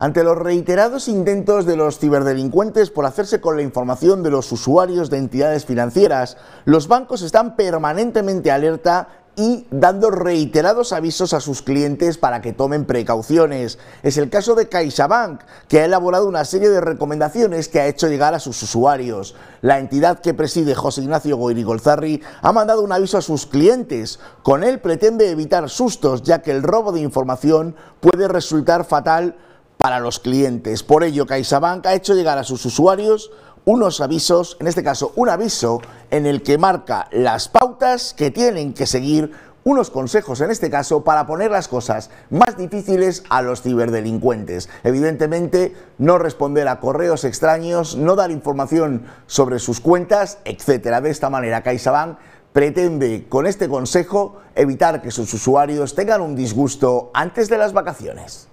Ante los reiterados intentos de los ciberdelincuentes por hacerse con la información de los usuarios de entidades financieras, los bancos están permanentemente alerta y dando reiterados avisos a sus clientes para que tomen precauciones. Es el caso de CaixaBank, que ha elaborado una serie de recomendaciones que ha hecho llegar a sus usuarios. La entidad que preside José Ignacio Goirigolzarri ha mandado un aviso a sus clientes. Con él pretende evitar sustos, ya que el robo de información puede resultar fatal para los clientes. Por ello, CaixaBank ha hecho llegar a sus usuarios unos avisos, en este caso un aviso en el que marca las pautas que tienen que seguir unos consejos en este caso para poner las cosas más difíciles a los ciberdelincuentes. Evidentemente, no responder a correos extraños, no dar información sobre sus cuentas, etcétera. De esta manera, CaixaBank pretende con este consejo evitar que sus usuarios tengan un disgusto antes de las vacaciones.